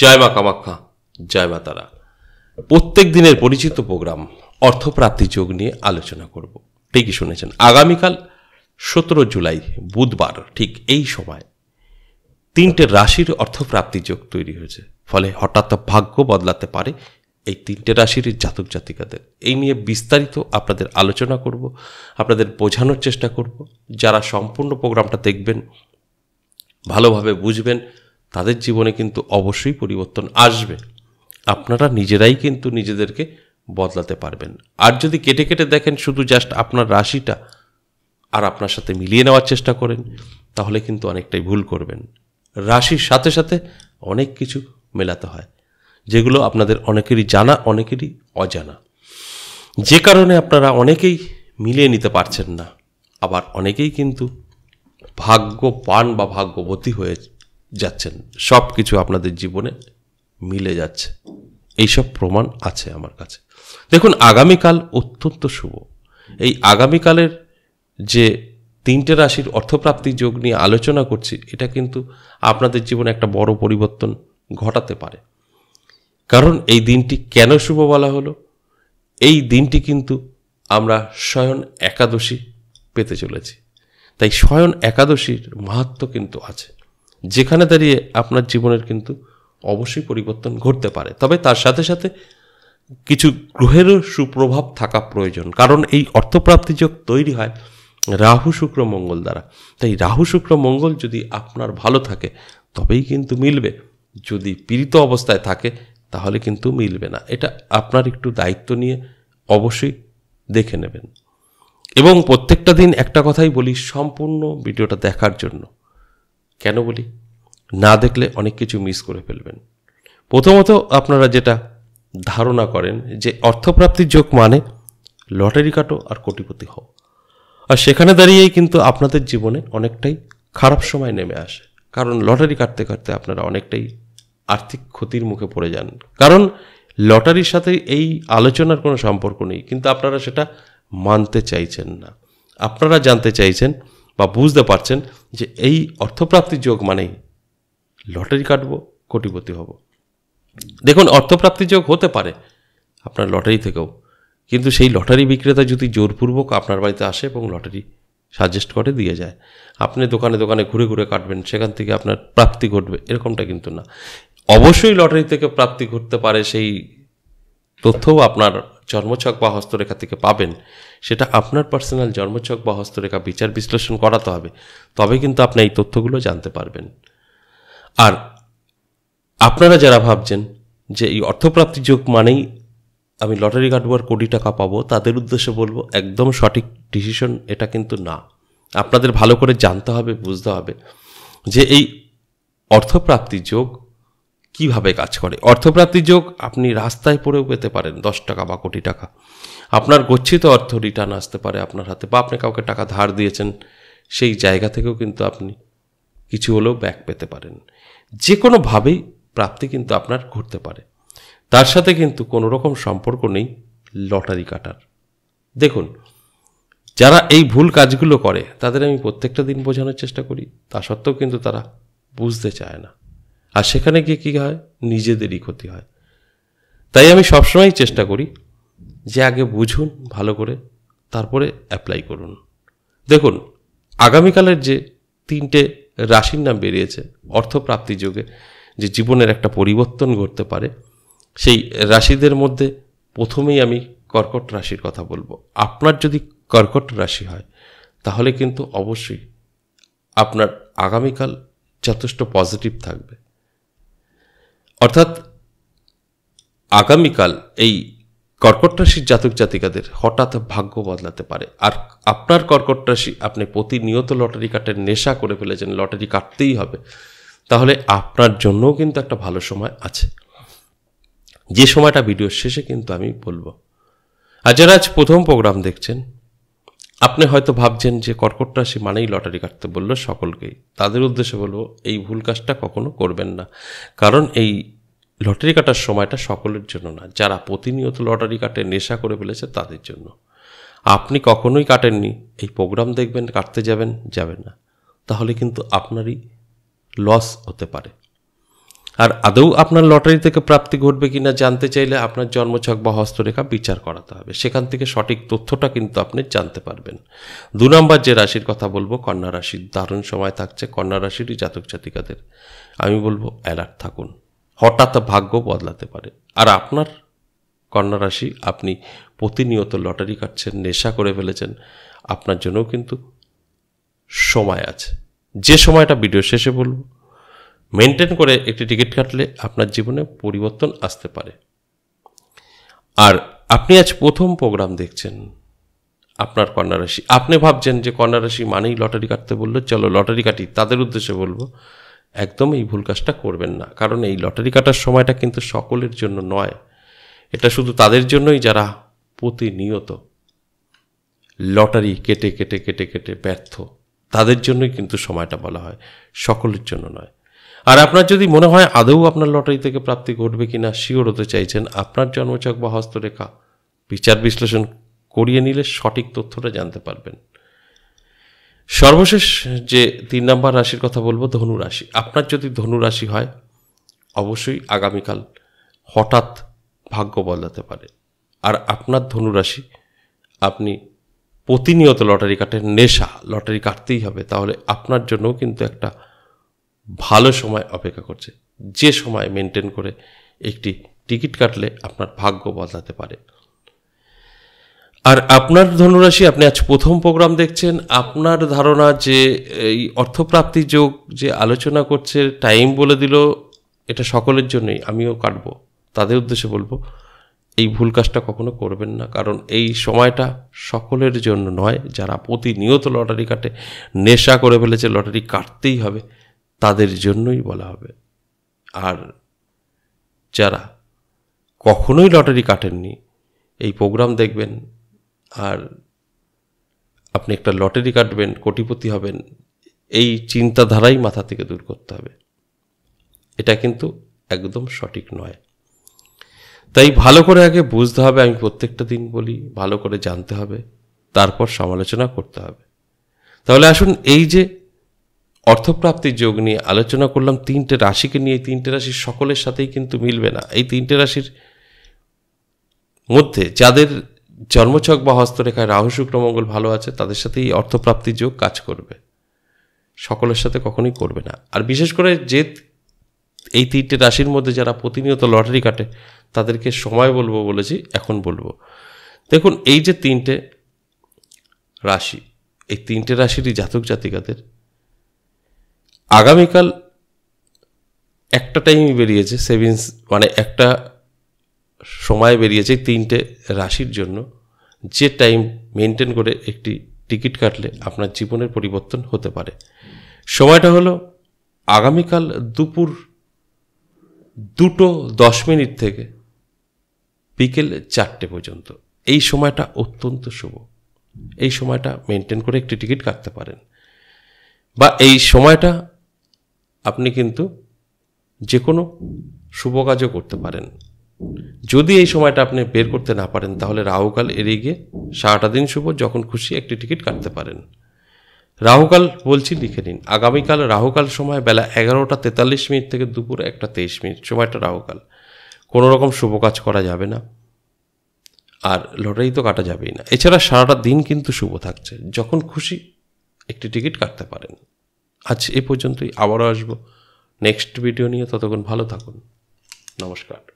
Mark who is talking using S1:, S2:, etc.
S1: জয় মা কামাখ্যা জয় মা তারা প্রত্যেক দিনের পরিচিত প্রোগ্রাম অর্থপ্রাপ্তি যোগ নিয়ে আলোচনা করব ঠিকই শুনেছেন আগামীকাল সতেরো জুলাই বুধবার ঠিক এই সময় তিনটে রাশির অর্থপ্রাপ্তি যোগ তৈরি হয়েছে ফলে হঠাৎ ভাগ্য বদলাতে পারে এই তিনটে রাশির জাতক জাতিকাদের এই নিয়ে বিস্তারিত আপনাদের আলোচনা করব আপনাদের বোঝানোর চেষ্টা করব যারা সম্পূর্ণ প্রোগ্রামটা দেখবেন ভালোভাবে বুঝবেন তাদের জীবনে কিন্তু অবশ্যই পরিবর্তন আসবে আপনারা নিজেরাই কিন্তু নিজেদেরকে বদলাতে পারবেন আর যদি কেটে কেটে দেখেন শুধু জাস্ট আপনার রাশিটা আর আপনার সাথে মিলিয়ে নেওয়ার চেষ্টা করেন তাহলে কিন্তু অনেকটাই ভুল করবেন রাশির সাথে সাথে অনেক কিছু মেলাতে হয় যেগুলো আপনাদের অনেকেরই জানা অনেকেরই অজানা যে কারণে আপনারা অনেকেই মিলিয়ে নিতে পারছেন না আবার অনেকেই কিন্তু ভাগ্য পান বা ভাগ্যবতী হয়ে যাচ্ছেন সব কিছু আপনাদের জীবনে মিলে যাচ্ছে এইসব প্রমাণ আছে আমার কাছে দেখুন আগামীকাল অত্যন্ত শুভ এই আগামীকালের যে তিনটে রাশির অর্থপ্রাপ্তি যোগ নিয়ে আলোচনা করছি এটা কিন্তু আপনাদের জীবনে একটা বড় পরিবর্তন ঘটাতে পারে কারণ এই দিনটি কেন শুভ বলা হলো এই দিনটি কিন্তু আমরা স্বয়ন একাদশী পেতে চলেছি তাই স্বয়ন একাদশীর মাহাত্ম কিন্তু আছে যেখানে দাঁড়িয়ে আপনার জীবনের কিন্তু অবশ্যই পরিবর্তন ঘটতে পারে তবে তার সাথে সাথে কিছু গ্রহেরও সুপ্রভাব থাকা প্রয়োজন কারণ এই অর্থপ্রাপ্তি যোগ তৈরি হয় রাহু শুক্র মঙ্গল দ্বারা তাই রাহু শুক্র মঙ্গল যদি আপনার ভালো থাকে তবেই কিন্তু মিলবে যদি পীড়িত অবস্থায় থাকে তাহলে কিন্তু মিলবে না এটা আপনার একটু দায়িত্ব নিয়ে অবশ্যই দেখে নেবেন এবং প্রত্যেকটা দিন একটা কথাই বলি সম্পূর্ণ ভিডিওটা দেখার জন্য কেন বলি না দেখলে অনেক কিছু মিস করে ফেলবেন প্রথমত আপনারা যেটা ধারণা করেন যে অর্থপ্রাপ্তির যোগ মানে লটারি কাটো আর কোটিপতি হও আর সেখানে দাঁড়িয়েই কিন্তু আপনাদের জীবনে অনেকটাই খারাপ সময় নেমে আসে কারণ লটারি কাটতে কাটতে আপনারা অনেকটাই আর্থিক ক্ষতির মুখে পড়ে যান কারণ লটারির সাথে এই আলোচনার কোনো সম্পর্ক নেই কিন্তু আপনারা সেটা মানতে চাইছেন না আপনারা জানতে চাইছেন বা বুঝতে পারছেন যে এই অর্থপ্রাপ্তির যোগ মানেই লটারি কাটব কোটিপতি হব দেখুন অর্থপ্রাপ্তির যোগ হতে পারে আপনার লটারি থেকেও কিন্তু সেই লটারি বিক্রেতা যদি জোরপূর্বক আপনার বাড়িতে আসে এবং লটারি সাজেস্ট করে দিয়ে যায় আপনি দোকানে দোকানে ঘুরে ঘুরে কাটবেন সেখান থেকে আপনার প্রাপ্তি ঘটবে এরকমটা কিন্তু না অবশ্যই লটারি থেকে প্রাপ্তি ঘটতে পারে সেই তথ্যও আপনার জন্মছক বা হস্তরেখা থেকে পাবেন সেটা আপনার পার্সোনাল জন্মছক বা হস্তরেখা বিচার বিশ্লেষণ করাতে হবে তবে কিন্তু আপনি এই তথ্যগুলো জানতে পারবেন আর আপনারা যারা ভাবছেন যে এই অর্থপ্রাপ্তি যোগ মানেই আমি লটারি কাটবার কোটি টাকা পাবো তাদের উদ্দেশ্যে বলবো একদম সঠিক ডিসিশন এটা কিন্তু না আপনাদের ভালো করে জানতে হবে বুঝতে হবে যে এই অর্থপ্রাপ্তি যোগ কিভাবে কাজ করে অর্থপ্রাপ্তি যোগ আপনি রাস্তায় পড়েও পেতে পারেন দশ টাকা বা কোটি টাকা আপনার গচ্ছিত অর্থ রিটার্ন আসতে পারে আপনার হাতে বা আপনি কাউকে টাকা ধার দিয়েছেন সেই জায়গা থেকেও কিন্তু আপনি কিছু হলেও ব্যাক পেতে পারেন যে কোনোভাবেই প্রাপ্তি কিন্তু আপনার ঘুরতে পারে তার সাথে কিন্তু কোনো রকম সম্পর্ক নেই লটারি কাটার দেখুন যারা এই ভুল কাজগুলো করে তাদের আমি প্রত্যেকটা দিন বোঝানোর চেষ্টা করি তা সত্ত্বেও কিন্তু তারা বুঝতে চায় না আর সেখানে গিয়ে কী হয় নিজেদেরই ক্ষতি হয় তাই আমি সবসময় চেষ্টা করি যে আগে বুঝুন ভালো করে তারপরে অ্যাপ্লাই করুন দেখুন আগামীকালের যে তিনটে রাশির নাম বেরিয়েছে অর্থপ্রাপ্তি যুগে যে জীবনের একটা পরিবর্তন ঘটতে পারে সেই রাশিদের মধ্যে প্রথমেই আমি কর্কট রাশির কথা বলবো আপনার যদি কর্কট রাশি হয় তাহলে কিন্তু অবশ্যই আপনার আগামীকাল যথেষ্ট পজিটিভ থাকবে অর্থাৎ আগামীকাল এই কর্কট রাশির জাতক জাতিকাদের হঠাৎ ভাগ্য বদলাতে পারে আর আপনার কর্কট রাশি আপনি প্রতিনিয়ত লটারি কাটের নেশা করে ফেলেছেন লটারি কাটতেই হবে তাহলে আপনার জন্যও কিন্তু একটা ভালো সময় আছে যে সময়টা ভিডিওর শেষে কিন্তু আমি বলবো আর যারা আজ প্রথম প্রোগ্রাম দেখছেন আপনি হয়তো ভাবছেন যে কর্কট রাশি মানেই লটারি কাটতে বললো সকলকেই তাদের উদ্দেশ্যে বলবো এই ভুল কাজটা কখনো করবেন না কারণ এই লটারি কাটার সময়টা সকলের জন্য না যারা প্রতিনিয়ত লটারি কাটে নেশা করে ফেলেছে তাদের জন্য আপনি কখনোই কাটেননি এই প্রোগ্রাম দেখবেন কাটতে যাবেন যাবেন না তাহলে কিন্তু আপনারই লস হতে পারে আর আদৌ আপনার লটারি থেকে প্রাপ্তি ঘটবে কি না জানতে চাইলে আপনার জন্মছক বা হস্তরেখা বিচার করাতে হবে সেখান থেকে সঠিক তথ্যটা কিন্তু আপনি জানতে পারবেন দু নম্বর যে রাশির কথা বলবো কন্যা রাশির দারুণ সময় থাকছে কন্যা রাশিরই জাতক জাতিকাদের আমি বলবো অ্যালার্ট থাকুন হঠাৎ ভাগ্য বদলাতে পারে আর আপনার কন্যা রাশি আপনি প্রতিনিয়ত লটারি কাটছেন নেশা করে ফেলেছেন আপনার জন্যও কিন্তু সময় আছে যে সময়টা ভিডিও শেষে বলব মেনটেন করে একটি টিকিট কাটলে আপনার জীবনে পরিবর্তন আসতে পারে আর আপনি আজ প্রথম প্রোগ্রাম দেখছেন আপনার রাশি আপনি ভাবছেন যে রাশি মানেই লটারি কাটতে বললো চলো লটারি কাটি তাদের উদ্দেশ্যে বলবো একদম এই ভুল কাজটা করবেন না কারণ এই লটারি কাটার সময়টা কিন্তু সকলের জন্য নয় এটা শুধু তাদের জন্যই যারা প্রতিনিয়ত লটারি কেটে কেটে কেটে কেটে ব্যর্থ তাদের জন্যই কিন্তু সময়টা বলা হয় সকলের জন্য নয় আর আপনার যদি মনে হয় আদৌ আপনার লটারি থেকে প্রাপ্তি ঘটবে কি না শিওর হতে চাইছেন আপনার জন্মচক বা হস্তরেখা বিচার বিশ্লেষণ করিয়ে নিলে সঠিক তথ্যটা জানতে পারবেন সর্বশেষ যে তিন নম্বর রাশির কথা বলবো ধনু রাশি আপনার যদি ধনু রাশি হয় অবশ্যই আগামীকাল হঠাৎ ভাগ্য বদলাতে পারে আর আপনার ধনু রাশি আপনি প্রতিনিয়ত লটারি কাটের নেশা লটারি কাটতেই হবে তাহলে আপনার জন্যও কিন্তু একটা ভালো সময় অপেক্ষা করছে যে সময় মেনটেন করে একটি টিকিট কাটলে আপনার ভাগ্য বদলাতে পারে আর আপনার ধনুরাশি আপনি আজ প্রথম প্রোগ্রাম দেখছেন আপনার ধারণা যে এই অর্থপ্রাপ্তি যোগ যে আলোচনা করছে টাইম বলে দিল এটা সকলের জন্যই আমিও কাটবো তাদের উদ্দেশ্যে বলবো এই ভুল কাজটা কখনো করবেন না কারণ এই সময়টা সকলের জন্য নয় যারা প্রতিনিয়ত লটারি কাটে নেশা করে ফেলেছে লটারি কাটতেই হবে তাদের জন্যই বলা হবে আর যারা কখনোই লটারি কাটেননি এই প্রোগ্রাম দেখবেন আর আপনি একটা লটারি কাটবেন কোটিপতি হবেন এই চিন্তাধারাই মাথা থেকে দূর করতে হবে এটা কিন্তু একদম সঠিক নয় তাই ভালো করে আগে বুঝতে হবে আমি প্রত্যেকটা দিন বলি ভালো করে জানতে হবে তারপর সমালোচনা করতে হবে তাহলে আসুন এই যে অর্থপ্রাপ্তির যোগ নিয়ে আলোচনা করলাম তিনটে রাশিকে নিয়ে তিনটে রাশির সকলের সাথেই কিন্তু মিলবে না এই তিনটে রাশির মধ্যে যাদের জন্মছক বা হস্তরেখায় রাহু শুক্র মঙ্গল ভালো আছে তাদের সাথে এই অর্থপ্রাপ্তি যোগ কাজ করবে সকলের সাথে কখনোই করবে না আর বিশেষ করে যে এই তিনটে রাশির মধ্যে যারা প্রতিনিয়ত লটারি কাটে তাদেরকে সময় বলবো বলেছি এখন বলবো দেখুন এই যে তিনটে রাশি এই তিনটে রাশিরই জাতক জাতিকাদের আগামীকাল একটা টাইমই বেরিয়েছে সেভিংস মানে একটা সময় বেরিয়েছে তিনটে রাশির জন্য যে টাইম মেনটেন করে একটি টিকিট কাটলে আপনার জীবনের পরিবর্তন হতে পারে সময়টা হলো আগামীকাল দুপুর দুটো দশ মিনিট থেকে বিকেল চারটে পর্যন্ত এই সময়টা অত্যন্ত শুভ এই সময়টা মেনটেন করে একটি টিকিট কাটতে পারেন বা এই সময়টা আপনি কিন্তু যে কোনো শুভ কাজও করতে পারেন যদি এই সময়টা আপনি বের করতে না পারেন তাহলে রাহুকাল এড়িয়ে গিয়ে সারাটা দিন শুভ যখন খুশি একটি টিকিট কাটতে পারেন রাহুকাল বলছি লিখে নিন আগামীকাল রাহুকাল সময় বেলা এগারোটা তেতাল্লিশ মিনিট থেকে দুপুর একটা তেইশ মিনিট সময়টা রাহুকাল কোনো রকম শুভ কাজ করা যাবে না আর লটারি তো কাটা যাবেই না এছাড়া সারাটা দিন কিন্তু শুভ থাকছে যখন খুশি একটি টিকিট কাটতে পারেন আজ এ পর্যন্তই আবারও আসবো নেক্সট ভিডিও নিয়ে ততক্ষণ ভালো থাকুন নমস্কার